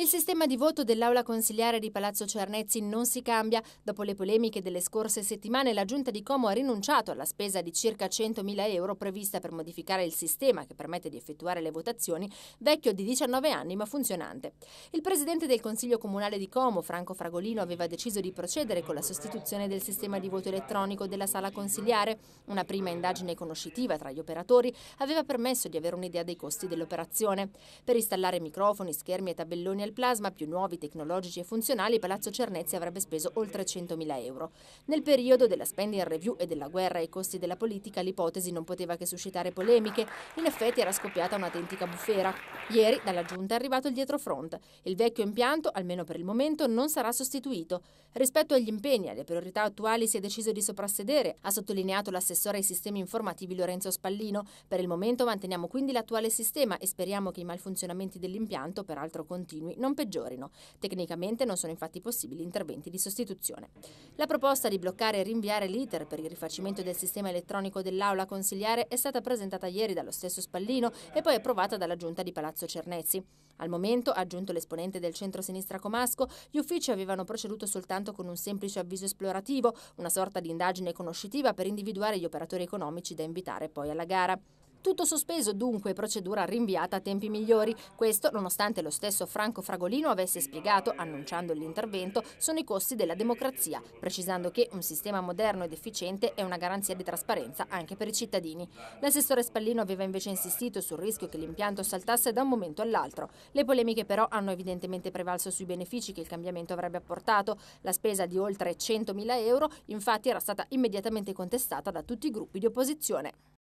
Il sistema di voto dell'aula consiliare di Palazzo Cernezzi non si cambia. Dopo le polemiche delle scorse settimane, la giunta di Como ha rinunciato alla spesa di circa 100.000 euro prevista per modificare il sistema che permette di effettuare le votazioni, vecchio di 19 anni ma funzionante. Il presidente del Consiglio Comunale di Como, Franco Fragolino, aveva deciso di procedere con la sostituzione del sistema di voto elettronico della sala consiliare. Una prima indagine conoscitiva tra gli operatori aveva permesso di avere un'idea dei costi dell'operazione. Per installare microfoni, schermi e tabelloni nel plasma, più nuovi, tecnologici e funzionali, Palazzo Cernezzi avrebbe speso oltre 100.000 euro. Nel periodo della spending review e della guerra ai costi della politica l'ipotesi non poteva che suscitare polemiche, in effetti era scoppiata un'autentica bufera. Ieri dalla Giunta è arrivato il dietrofront. Il vecchio impianto, almeno per il momento, non sarà sostituito. Rispetto agli impegni e alle priorità attuali si è deciso di soprassedere, ha sottolineato l'assessore ai sistemi informativi Lorenzo Spallino. Per il momento manteniamo quindi l'attuale sistema e speriamo che i malfunzionamenti dell'impianto, peraltro continui, continui non peggiorino. Tecnicamente non sono infatti possibili interventi di sostituzione. La proposta di bloccare e rinviare l'iter per il rifacimento del sistema elettronico dell'aula consiliare è stata presentata ieri dallo stesso Spallino e poi approvata dalla giunta di Palazzo Cernezzi. Al momento, ha aggiunto l'esponente del centro-sinistra Comasco, gli uffici avevano proceduto soltanto con un semplice avviso esplorativo, una sorta di indagine conoscitiva per individuare gli operatori economici da invitare poi alla gara. Tutto sospeso, dunque, procedura rinviata a tempi migliori. Questo nonostante lo stesso Franco Fragolino avesse spiegato, annunciando l'intervento, sono i costi della democrazia, precisando che un sistema moderno ed efficiente è una garanzia di trasparenza anche per i cittadini. L'assessore Spallino aveva invece insistito sul rischio che l'impianto saltasse da un momento all'altro. Le polemiche però hanno evidentemente prevalso sui benefici che il cambiamento avrebbe apportato. La spesa di oltre 100.000 euro infatti era stata immediatamente contestata da tutti i gruppi di opposizione.